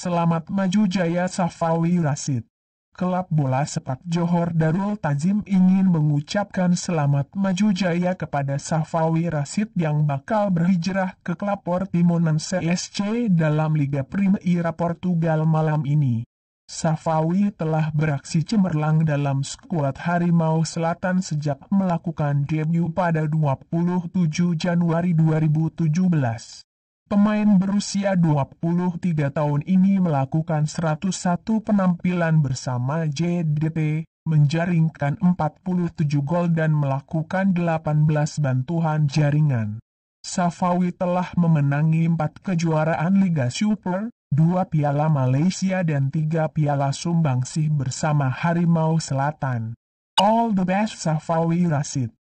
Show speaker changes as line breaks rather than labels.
Selamat maju jaya
Safawi Rasid. Kelab bola sepak Johor Darul Tazim ingin mengucapkan selamat maju jaya kepada Safawi Rasid yang bakal berhijrah ke klub Portimonan CSC dalam Liga Primeira Portugal malam ini. Safawi telah beraksi cemerlang dalam skuad Harimau Selatan sejak melakukan debut pada 27 Januari 2017. Pemain berusia 23 tahun ini melakukan 101 penampilan bersama JDT, menjaringkan 47 gol dan melakukan 18 bantuan jaringan. Safawi telah memenangi 4 kejuaraan Liga Super, 2 Piala Malaysia dan 3 Piala Sumbangsih bersama Harimau Selatan. All the best Safawi Rasid.